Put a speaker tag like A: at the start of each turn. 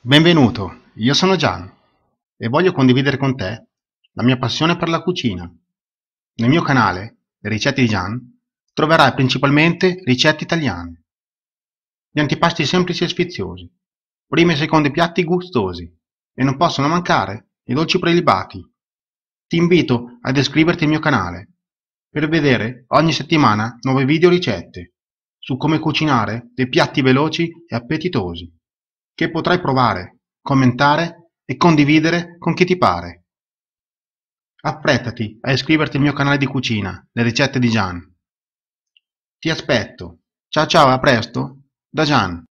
A: Benvenuto, io sono Gian e voglio condividere con te la mia passione per la cucina. Nel mio canale, Le ricette di Gian, troverai principalmente ricette italiane, gli antipasti semplici e sfiziosi, primi e secondi piatti gustosi e non possono mancare i dolci prelibati. Ti invito ad iscriverti al mio canale per vedere ogni settimana nuove video ricette su come cucinare dei piatti veloci e appetitosi che potrai provare, commentare e condividere con chi ti pare. Affrettati a iscriverti al mio canale di cucina, Le ricette di Gian. Ti aspetto. Ciao ciao, a presto, da Gian.